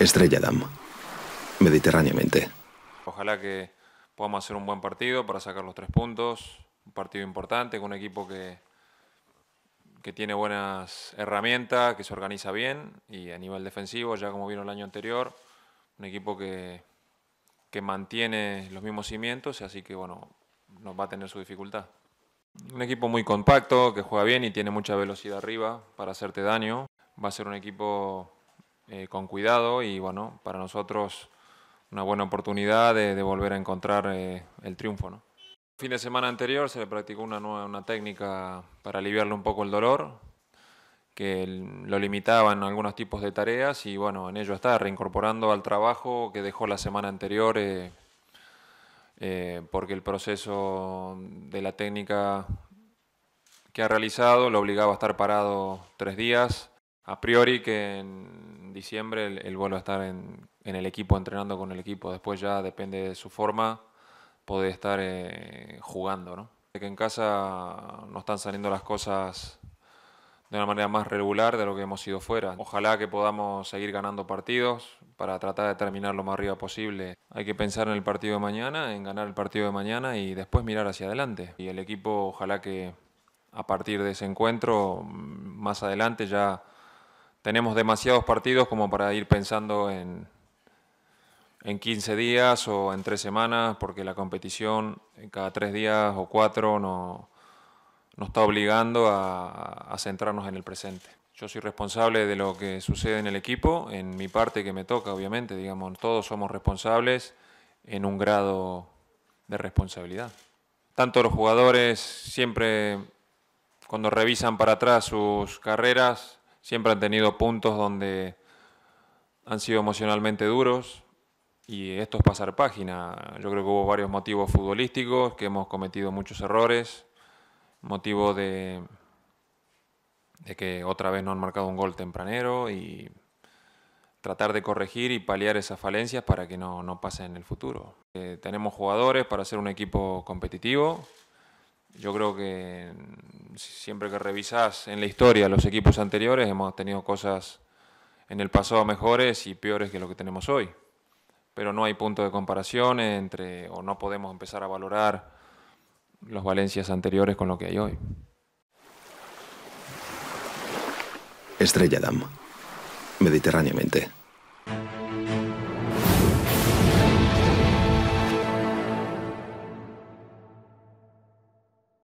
Estrella Dam, mediterráneamente. Ojalá que podamos hacer un buen partido para sacar los tres puntos, un partido importante con un equipo que, que tiene buenas herramientas, que se organiza bien y a nivel defensivo, ya como vino el año anterior, un equipo que, mantiene los mismos cimientos, así que bueno, nos va a tener su dificultad. Un equipo muy compacto, que juega bien y tiene mucha velocidad arriba para hacerte daño. Va a ser un equipo eh, con cuidado y bueno, para nosotros una buena oportunidad de, volver a encontrar eh, el triunfo. ¿no? El fin de semana anterior se le practicó una, nueva, una técnica para aliviarle un poco el dolor, que lo limitaba en algunos tipos de tareas y bueno, en ello está, reincorporando al trabajo que dejó la semana anterior, eh, porque el proceso de la técnica que ha realizado lo obligaba a estar parado tres días a priori que en diciembre el él a estar en, el equipo, entrenando con el equipo. Después ya depende de su forma, puede estar eh, jugando, ¿no? Que en casa no están saliendo las cosas de una manera más regular de lo que hemos sido fuera. Ojalá que podamos seguir ganando partidos para tratar de terminar lo más arriba posible. Hay que pensar en el partido de mañana, en ganar el partido de mañana y después mirar hacia adelante. Y el equipo ojalá que a partir de ese encuentro, mm, más adelante ya tenemos demasiados partidos como para ir pensando en, en 15 días o en 3 semanas, porque la competición cada 3 días o 4 no, nos está obligando a, centrarnos en el presente. Yo soy responsable de lo que sucede en el equipo, en mi parte que me toca, obviamente, digamos, todos somos responsables en un grado de responsabilidad. Tanto los jugadores siempre, cuando revisan para atrás sus carreras, siempre han tenido puntos donde han sido emocionalmente duros y esto es pasar página. Yo creo que hubo varios motivos futbolísticos, que hemos cometido muchos errores, motivo de, que otra vez no han marcado un gol tempranero y tratar de corregir y paliar esas falencias para que no, no pasen en el futuro. Eh, tenemos jugadores para ser un equipo competitivo, yo creo que mm, siempre que revisas en la historia los equipos anteriores hemos tenido cosas en el pasado mejores y peores que lo que tenemos hoy. Pero no hay punto de comparación entre, o no podemos empezar a valorar los Valencias anteriores con lo que hay hoy. Estrella Dam, mediterráneamente.